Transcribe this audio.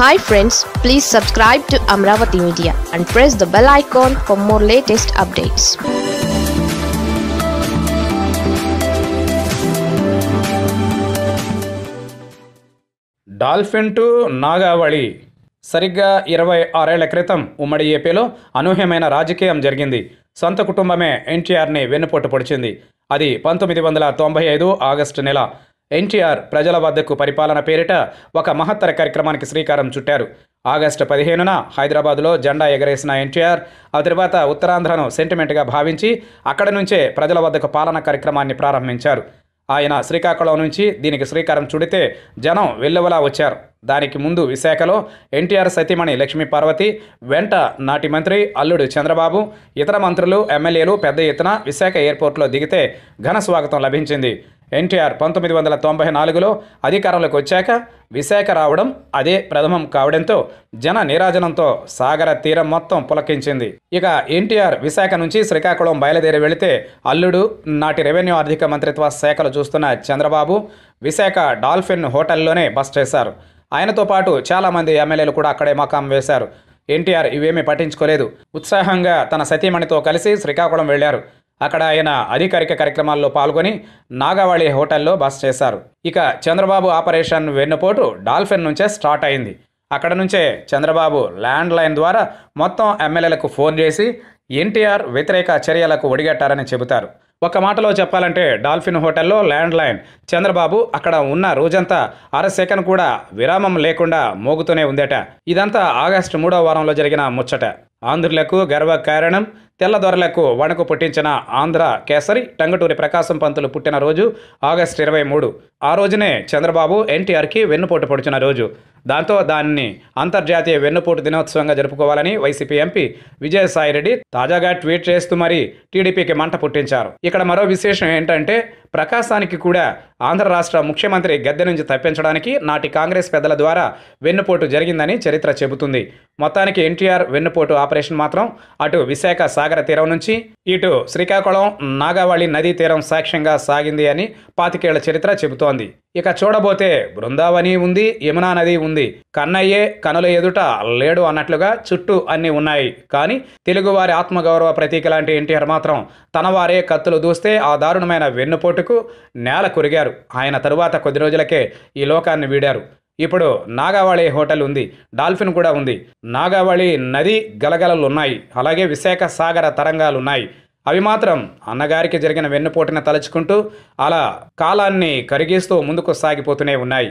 hi friends please subscribe to Amaravati media and press the bell icon for more latest updates Dolphin to Nagavali సరిగ్గా ఇరవై ఆరేళ్ల క్రితం ఉమ్మడి ఏపీలో అనూహ్యమైన రాజకీయం జరిగింది సొంత కుటుంబమే ఎన్టీఆర్ని వెన్నుపోటు పొడిచింది అది పంతొమ్మిది వందల తొంభై ఐదు ఆగస్టు నెల ఎన్టీఆర్ ప్రజల వద్దకు పరిపాలన పేరిట ఒక మహత్తర కార్యక్రమానికి శ్రీకారం చుట్టారు ఆగస్టు పదిహేనున హైదరాబాద్లో జెండా ఎగరేసిన ఎన్టీఆర్ ఆ తర్వాత ఉత్తరాంధ్రను సెంటిమెంట్గా భావించి అక్కడి నుంచే ప్రజల వద్దకు పాలన కార్యక్రమాన్ని ప్రారంభించారు ఆయన శ్రీకాకుళం నుంచి దీనికి శ్రీకారం చుడితే జనం వెల్లువలా వచ్చారు దానికి ముందు విశాఖలో ఎన్టీఆర్ సతీమణి లక్ష్మీ పార్వతి వెంట నాటి మంత్రి అల్లుడు చంద్రబాబు ఇతర మంత్రులు ఎమ్మెల్యేలు పెద్ద ఎత్తున విశాఖ ఎయిర్పోర్ట్లో దిగితే ఘన స్వాగతం లభించింది ఎన్టీఆర్ పంతొమ్మిది వందల తొంభై నాలుగులో అధికారంలోకి వచ్చాక విశాఖ రావడం అదే ప్రథమం కావడంతో జన నీరాజనంతో సాగర తీరం మొత్తం పులకించింది ఇక ఎన్టీఆర్ విశాఖ నుంచి శ్రీకాకుళం బయలుదేరి వెళితే అల్లుడు నాటి రెవెన్యూ ఆర్థిక మంత్రిత్వ శాఖలు చూస్తున్న చంద్రబాబు విశాఖ డాల్ఫిన్ హోటల్లోనే బస్ చేశారు ఆయనతో పాటు చాలామంది ఎమ్మెల్యేలు కూడా అక్కడే మకాం వేశారు ఎన్టీఆర్ ఇవేమీ పట్టించుకోలేదు ఉత్సాహంగా తన సతీమణితో కలిసి శ్రీకాకుళం వెళ్లారు అక్కడ ఆయన అధికారిక కార్యక్రమాల్లో పాల్గొని నాగావళి హోటల్లో బస చేశారు ఇక చంద్రబాబు ఆపరేషన్ వెన్నుపోటు డాల్ఫిన్ నుంచే స్టార్ట్ అయింది అక్కడ నుంచే చంద్రబాబు ల్యాండ్ లైన్ ద్వారా మొత్తం ఎమ్మెల్యేలకు ఫోన్ చేసి ఎన్టీఆర్ వ్యతిరేక చర్యలకు ఒడిగట్టారని చెబుతారు ఒక మాటలో చెప్పాలంటే డాల్ఫిన్ హోటల్లో ల్యాండ్ లైన్ చంద్రబాబు అక్కడ ఉన్న రోజంతా అర సెకండ్ కూడా విరామం లేకుండా మోగుతూనే ఉందట ఇదంతా ఆగస్టు మూడో వారంలో జరిగిన ముచ్చట ఆంధ్రులకు గర్వ కారణం తెల్లదొరలకు వణుకు పుట్టించిన ఆంధ్ర కేసరి టంగటూరి ప్రకాశం పంతులు పుట్టిన రోజు ఆగస్టు ఇరవై మూడు ఆ రోజునే చంద్రబాబు ఎన్టీఆర్కి వెన్నుపోటు పొడిచిన రోజు దాంతో దాన్ని అంతర్జాతీయ వెన్నుపోటు దినోత్సవంగా జరుపుకోవాలని వైసీపీ ఎంపీ విజయసాయిరెడ్డి తాజాగా ట్వీట్ చేస్తూ మరీ టీడీపీకి మంట పుట్టించారు ఇక్కడ మరో విశేషం ఏంటంటే ప్రకాశానికి కూడా ఆంధ్ర రాష్ట్ర ముఖ్యమంత్రి గద్దె నుంచి తప్పించడానికి నాటి కాంగ్రెస్ పెద్దల ద్వారా వెన్నుపోటు జరిగిందని చరిత్ర చెబుతుంది మొత్తానికి ఎన్టీఆర్ వెన్నుపోటు ఆపరేషన్ మాత్రం అటు విశాఖ సాగర తీరం నుంచి ఇటు శ్రీకాకుళం నాగావళి నదీ తీరం సాక్ష్యంగా సాగింది అని పాతికేళ్ల చరిత్ర చెబుతోంది ఇక చూడబోతే బృందావని ఉంది యమునా నది ఉంది కన్నయ్యే కనుల ఎదుట లేడు అన్నట్లుగా చుట్టూ అన్నీ ఉన్నాయి కానీ తెలుగువారి ఆత్మగౌరవ ప్రతీక లాంటి ఎన్టీఆర్ మాత్రం తనవారే కత్తులు దూస్తే ఆ దారుణమైన వెన్నుపోటుకు నేల కొరిగారు ఆయన తరువాత కొద్ది రోజులకే ఈ లోకాన్ని వీడారు ఇప్పుడు నాగావళి హోటల్ ఉంది డాల్ఫిన్ కూడా ఉంది నాగావళి నది గలగలలు ఉన్నాయి అలాగే విశాఖ సాగర తరంగాలు ఉన్నాయి అవి మాత్రం అన్నగారికి జరిగిన వెన్నుపోటిన తలుచుకుంటూ అలా కాలాన్ని కరిగిస్తూ ముందుకు సాగిపోతూనే ఉన్నాయి